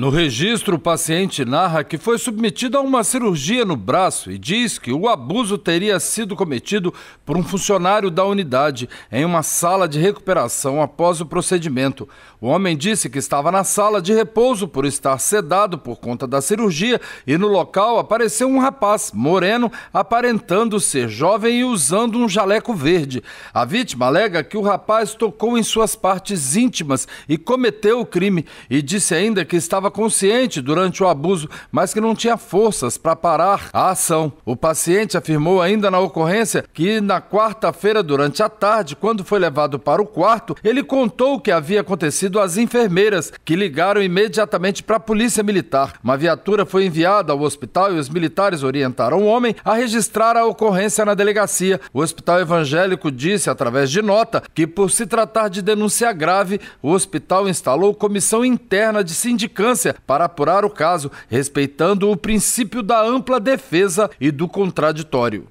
No registro, o paciente narra que foi submetido a uma cirurgia no braço e diz que o abuso teria sido cometido por um funcionário da unidade em uma sala de recuperação após o procedimento. O homem disse que estava na sala de repouso por estar sedado por conta da cirurgia e no local apareceu um rapaz moreno aparentando ser jovem e usando um jaleco verde. A vítima alega que o rapaz tocou em suas partes íntimas e cometeu o crime e disse ainda que estava consciente durante o abuso, mas que não tinha forças para parar a ação. O paciente afirmou ainda na ocorrência que na quarta-feira, durante a tarde, quando foi levado para o quarto, ele contou o que havia acontecido às enfermeiras, que ligaram imediatamente para a polícia militar. Uma viatura foi enviada ao hospital e os militares orientaram o homem a registrar a ocorrência na delegacia. O hospital evangélico disse, através de nota, que por se tratar de denúncia grave, o hospital instalou comissão interna de sindicato instância para apurar o caso, respeitando o princípio da ampla defesa e do contraditório.